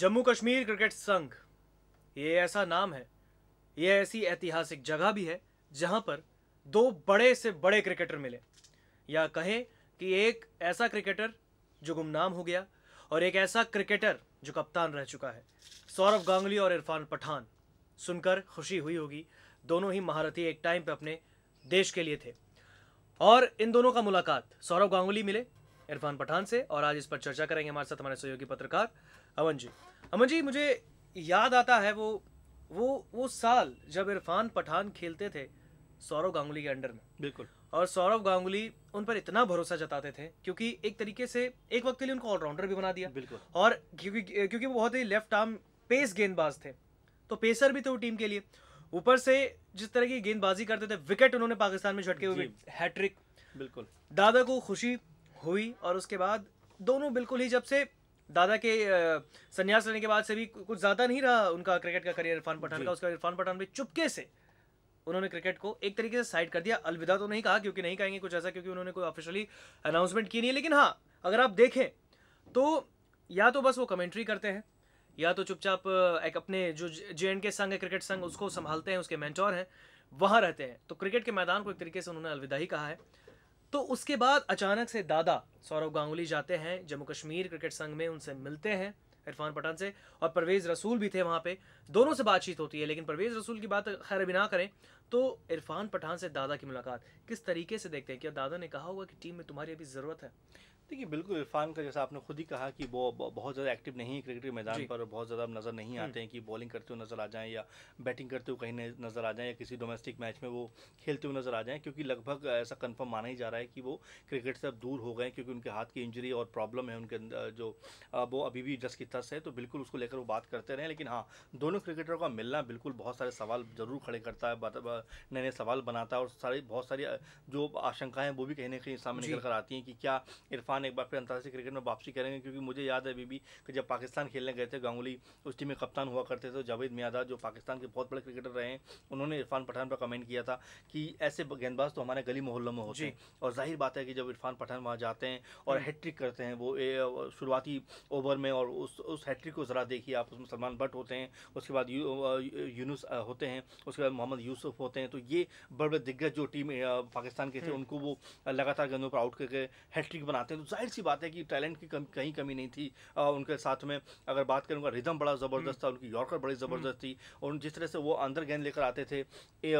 Jammu Kashmir cricket संघ ये ऐसा नाम है ये ऐसी ऐतिहासिक जगह भी है जहां पर दो बड़े से बड़े क्रिकेटर मिले या कहें कि एक ऐसा क्रिकेटर जो गुमनाम हो गया और एक ऐसा क्रिकेटर जो कप्तान रह चुका है सौरव गांगुली और इरफान पठान सुनकर खुशी हुई होगी दोनों ही महारथी एक टाइम पे अपने देश के लिए थे और इन दोनों का मुलाकात सौरभ गांगुली मिले इरफान पठान से और आज इस पर चर्चा करेंगे हमारे साथ हमारे सहयोगी पत्रकार अमन जी अमन जी मुझे याद आता है वो वो वो साल जब इरफान पठान खेलते थे सौरव गांगुली के अंडर में बिल्कुल और सौरव गांगुली उन पर इतना भरोसा जताते थे क्योंकि एक तरीके से एक वक्त के लिए उनको ऑलराउंडर भी बना दिया बिल्कुल और क्योंकि क्योंकि वो बहुत ही लेफ्ट आर्म पेस गेंदबाज थे तो पेसर भी थे वो टीम के लिए ऊपर से जिस तरह की गेंदबाजी करते थे विकेट उन्होंने पाकिस्तान में झटके हुए हैट्रिक बिल्कुल दादा को खुशी हुई और उसके बाद दोनों बिल्कुल ही जब से दादा के संन्यास लेने के बाद से भी कुछ ज़्यादा नहीं रहा उनका क्रिकेट का करियर इरफान पठान का उसका इरफान पठान भी चुपके से उन्होंने क्रिकेट को एक तरीके से साइड कर दिया अलविदा तो नहीं कहा क्योंकि नहीं कहेंगे कुछ ऐसा क्योंकि उन्होंने कोई ऑफिशियली अनाउंसमेंट की नहीं है लेकिन हाँ अगर आप देखें तो या तो बस वो कमेंट्री करते हैं या तो चुपचाप एक अपने जो जे एंड के संघ है क्रिकेट संघ उसको संभालते हैं उसके मैंटोर हैं वहाँ रहते हैं तो क्रिकेट के मैदान को एक तरीके से उन्होंने अलविदा ही कहा है तो उसके बाद अचानक से दादा सौरव गांगुली जाते हैं जम्मू कश्मीर क्रिकेट संघ में उनसे मिलते हैं इरफान पठान से और परवेज़ रसूल भी थे वहाँ पे दोनों से बातचीत होती है लेकिन परवेज़ रसूल की बात खैर अभी ना करें तो इरफान पठान से दादा की मुलाकात किस तरीके से देखते हैं क्या दादा ने कहा होगा कि टीम में तुम्हारी अभी ज़रूरत है देखिए बिल्कुल इरफान का जैसा आपने खुद ही कहा कि वो बहुत ज़्यादा एक्टिव नहीं है क्रिकेट के मैदान पर बहुत ज़्यादा नज़र नहीं हम्म। आते हैं कि बॉलिंग करते हुए नज़र आ जाएं या बैटिंग करते हुए कहीं नज़र आ जाएं या किसी डोमेस्टिक मैच में वो खेलते हुए नज़र आ जाएं क्योंकि लगभग ऐसा कन्फर्म माना ही जा रहा है कि वो क्रिकेट से अब दूर हो गए क्योंकि उनके हाथ की इंजरी और प्रॉब्लम है उनके जो वो अभी भी जस कितना निष्कर्ष है तो बिल्कुल उसको लेकर वो बात करते रहे लेकिन हाँ दोनों क्रिकेटरों का मिलना बिल्कुल बहुत सारे सवाल जरूर खड़े करता है नए नए सवाल बनाता है और सारी बहुत सारी जो आशंकाएं वो भी कहीं ना कहीं सामने निकल कर आती हैं कि क्या इरफान एक बार फिर अंतर्राष्ट्रीय क्रिकेट में वापसी करेंगे क्योंकि मुझे याद है अभी भी कि जब पाकिस्तान खेलने गए थे गांगुली उस टीम में कप्तान हुआ करते थे तो जावेद मियादा जो पाकिस्तान के बहुत बड़े क्रिकेटर रहे हैं उन्होंने इरफान पठान पर कमेंट किया था कि ऐसे गेंदबाज तो हमारे गली मोहल्लों में होते हैं और जाहिर बात है कि जब इरफान पठान वहाँ जाते हैं और हम्म। हैट्रिक करते हैं वो शुरुआती ओवर में और उस उस हैट्रिक को ज़रा देखिए आप उसमें सलमान भट्ट होते हैं उसके बाद यू, यूनुस होते हैं उसके बाद मोहम्मद यूसुफ होते हैं तो ये बड़े बड़े दिग्गज जो टीम पाकिस्तान के थे हम्म। उनको वो लगातार गेंदों पर आउट करके हैट्रिक बनाते हैं तो जाहिर सी बात है कि टैलेंट की कम, कहीं कमी नहीं थी उनके साथ में अगर बात करें उनका रिदम बड़ा ज़बरदस्त हम्म। था उनकी यॉर्कर बड़ी हम्म। ज़बरदस्त थी और जिस तरह से वो अंदर गेंद लेकर आते थे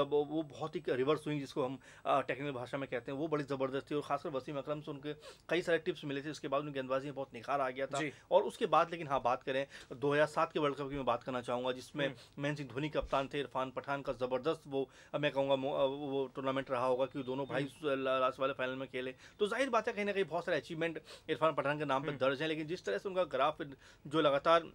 वो बहुत ही रिवर्स स्विंग जिसको हम टेक्निकल भाषा में कहते हैं वो बड़ी ज़बरदस्त थी और खासकर वसीम अक्रम से उनके कई सारे टिप्स मिले थे उसके बाद उनकी गेंदबाजी में बहुत निखार आ गया था और उसके बाद लेकिन हाँ बात करें तो सात के वर्ल्ड कप की मैं बात करना चाहूँगा जिसमें महेंद्र हम्म। सिंह धोनी कप्तान थे इरफान पठान का ज़बरदस्त वो मैं कहूँगा वो टूर्नामेंट रहा होगा क्योंकि दोनों भाई हम्म। लास्ट वाले फाइनल में खेले तो जाहिर बात है कहीं ना कहीं बहुत सारे अचीवमेंट इरफान पठान के नाम पर हम्म। दर्ज हैं लेकिन जिस तरह से उनका ग्राफ जो लगातार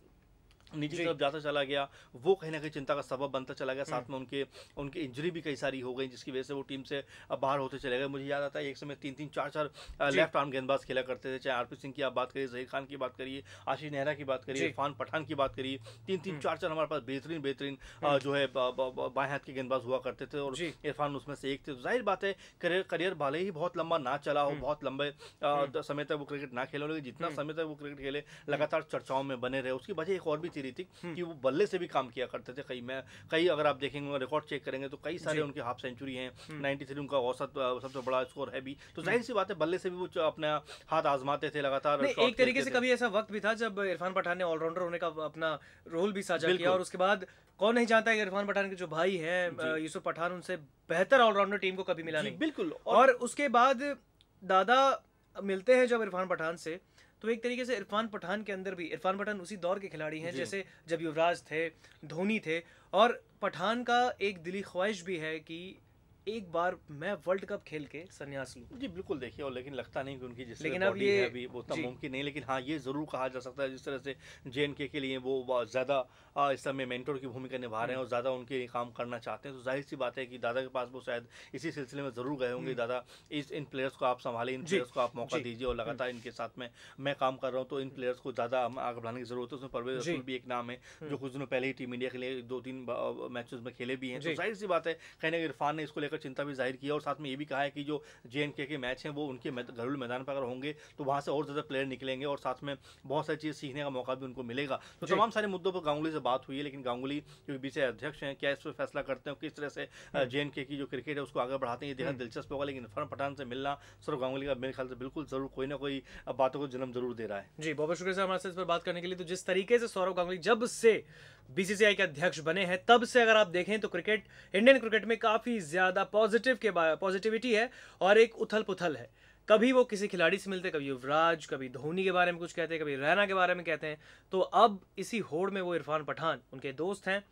निजी तरफ जाता चला गया वो कहीं ना कहीं चिंता का सबब बनता चला गया साथ हम्म। में उनके उनकी इंजरी भी कई सारी हो गई जिसकी वजह से वो टीम से बाहर होते चले गए मुझे याद आता है एक समय तीन तीन चार चार लेफ्ट आर्म गेंदबाज खेला करते थे चाहे आरपी सिंह की आप बात करिए जहीर खान की बात करिए आशीष नेहरा की बात करिए इरफान पठान की बात करिए तीन तीन हम्म। चार चार हमारे पास बेहतरीन बेहतरीन हम्म। जो है बाएँ हाथ के गेंदबाज हुआ करते थे और इरफान उसमें से एक थे जाहिर बात है करियर करियर भले ही बहुत लंबा ना चला हो बहुत लंबे समय तक वो क्रिकेट ना खेले लेकिन जितना समय तक वो क्रिकेट खेले लगातार चर्चाओं में बने रहे उसकी वजह एक और भी होती रही थी हम्म। कि वो बल्ले से भी काम किया करते थे कई मैं कई अगर आप देखेंगे रिकॉर्ड चेक करेंगे तो कई सारे उनके हाफ सेंचुरी हैं नाइन्टी हम्म। थ्री उनका औसत सबसे बड़ा स्कोर है भी तो हम्म। जाहिर सी बात है बल्ले से भी वो अपना हाथ आजमाते थे लगातार एक तरीके से कभी ऐसा वक्त भी था जब इरफान पठान ने ऑलराउंडर होने का अपना रोल भी साझा किया और उसके बाद कौन नहीं जानता है इरफान पठान के जो भाई हैं यूसुफ पठान उनसे बेहतर ऑलराउंडर टीम को कभी मिला नहीं बिल्कुल और, और उसके बाद दादा मिलते हैं जब इरफान पठान से तो एक तरीके से इरफान पठान के अंदर भी इरफान पठान उसी दौर के खिलाड़ी हैं जैसे जब युवराज थे धोनी थे और पठान का एक दिली ख्वाहिश भी है कि एक बार मैं वर्ल्ड कप खेल के संन्यास लूँ जी बिल्कुल देखिए और लेकिन लगता नहीं कि उनकी जिस लेकिन अब ये अभी वो उतना तो मुमकिन नहीं लेकिन हाँ ये ज़रूर कहा जा सकता है जिस तरह से जे के लिए वो ज़्यादा इस समय मेंटोर की भूमिका निभा रहे हैं हम्म। और ज़्यादा उनके लिए काम करना चाहते हैं तो जाहिर सी बात है कि दादा के पास वो शायद इसी सिलसिले में ज़रूर गए होंगे हम्म। दादा इस इन प्लेयर्स को आप संभालें इन प्लेयर्स को आप मौका दीजिए और लगातार हम्म। इनके साथ में मैं काम कर रहा हूँ तो इन प्लेयर्स को ज़्यादा आगे बढ़ाने की ज़रूरत है उसमें परवेज रसूल भी एक नाम है जो कुछ दिनों पहले ही टीम इंडिया के लिए दो तीन मैचेज में खेले भी हैं तो जाहिर सी बात है कहने के इरफान ने इसको लेकर लेकर चिंता भी जाहिर की है और साथ में ये भी कहा है कि जो जे के मैच हैं वो उनके घरेलू मैदान पर अगर होंगे तो वहाँ से और ज़्यादा प्लेयर निकलेंगे और साथ में बहुत सारी चीज़ सीखने का मौका भी उनको मिलेगा तो तमाम सारे मुद्दों पर गांगुली से बात हुई है लेकिन गांगुली जो बी सी अध्यक्ष हैं क्या इस पर फैसला करते हैं किस तरह से जे हम्म। की जो क्रिकेट है उसको आगे बढ़ाते हैं ये देखना हम्म। दिलचस्प होगा लेकिन इरफान पठान से मिलना सौरभ गांगुली का मेरे ख्याल से बिल्कुल जरूर कोई ना कोई बातों को जन्म जरूर दे रहा है जी बहुत शुक्रिया हमारे साथ इस पर बात करने के लिए तो जिस तरीके से सौरभ गांगुली जब से बीसीसीआई के अध्यक्ष बने हैं तब से अगर आप देखें तो क्रिकेट इंडियन क्रिकेट में काफ़ी ज़्यादा पॉजिटिव के पॉजिटिविटी है और एक उथल पुथल है कभी वो किसी खिलाड़ी से मिलते कभी युवराज कभी धोनी के बारे में कुछ कहते हैं कभी रैना के बारे में कहते हैं तो अब इसी होड़ में वो इरफान पठान उनके दोस्त हैं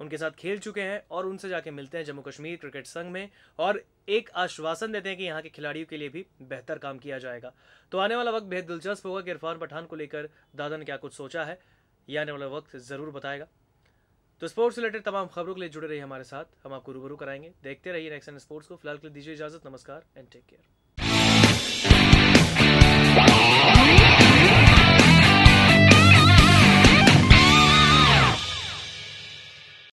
उनके साथ खेल चुके हैं और उनसे जाके मिलते हैं जम्मू कश्मीर क्रिकेट संघ में और एक आश्वासन देते हैं कि यहाँ के खिलाड़ियों के लिए भी बेहतर काम किया जाएगा तो आने वाला वक्त बेहद दिलचस्प होगा कि इरफान पठान को लेकर दादा ने क्या कुछ सोचा है ये आने वाला वक्त ज़रूर बताएगा तो स्पोर्ट्स रिलेटेड तमाम खबरों के लिए जुड़े रहिए हमारे साथ हम आपको रूबरू कराएंगे देखते रहिए नेक्स्ट स्पोर्ट्स को फिलहाल के लिए दीजिए इजाज़त नमस्कार एंड टेक केयर